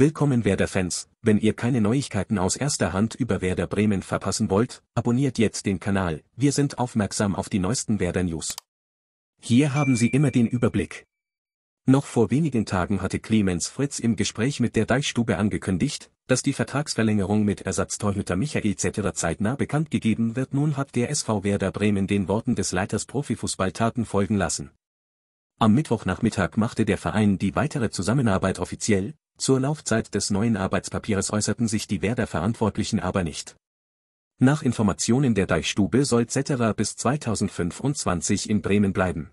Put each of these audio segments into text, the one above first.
Willkommen Werder-Fans, wenn ihr keine Neuigkeiten aus erster Hand über Werder Bremen verpassen wollt, abonniert jetzt den Kanal, wir sind aufmerksam auf die neuesten Werder-News. Hier haben Sie immer den Überblick. Noch vor wenigen Tagen hatte Clemens Fritz im Gespräch mit der Deichstube angekündigt, dass die Vertragsverlängerung mit Ersatztorhüter Michael Zetterer zeitnah bekannt gegeben wird. Nun hat der SV Werder Bremen den Worten des Leiters Profifußballtaten folgen lassen. Am Mittwochnachmittag machte der Verein die weitere Zusammenarbeit offiziell, zur Laufzeit des neuen Arbeitspapiers äußerten sich die Werder-Verantwortlichen aber nicht. Nach Informationen der Deichstube soll Zetterer bis 2025 in Bremen bleiben.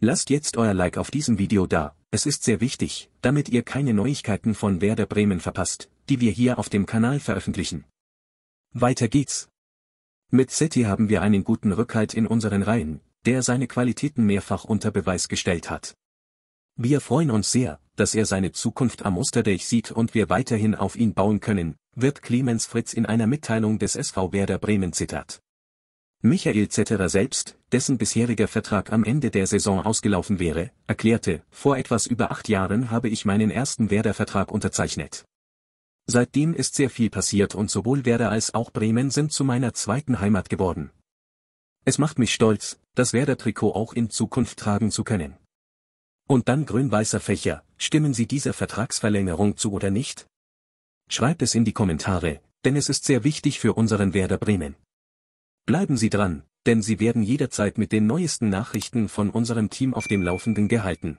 Lasst jetzt euer Like auf diesem Video da, es ist sehr wichtig, damit ihr keine Neuigkeiten von Werder Bremen verpasst, die wir hier auf dem Kanal veröffentlichen. Weiter geht's. Mit City haben wir einen guten Rückhalt in unseren Reihen, der seine Qualitäten mehrfach unter Beweis gestellt hat. Wir freuen uns sehr, dass er seine Zukunft am Osterdech sieht und wir weiterhin auf ihn bauen können, wird Clemens Fritz in einer Mitteilung des SV Werder Bremen zittert. Michael Zetterer selbst, dessen bisheriger Vertrag am Ende der Saison ausgelaufen wäre, erklärte, vor etwas über acht Jahren habe ich meinen ersten Werder-Vertrag unterzeichnet. Seitdem ist sehr viel passiert und sowohl Werder als auch Bremen sind zu meiner zweiten Heimat geworden. Es macht mich stolz, das Werder-Trikot auch in Zukunft tragen zu können. Und dann grün-weißer Fächer, stimmen Sie dieser Vertragsverlängerung zu oder nicht? Schreibt es in die Kommentare, denn es ist sehr wichtig für unseren Werder Bremen. Bleiben Sie dran, denn Sie werden jederzeit mit den neuesten Nachrichten von unserem Team auf dem Laufenden gehalten.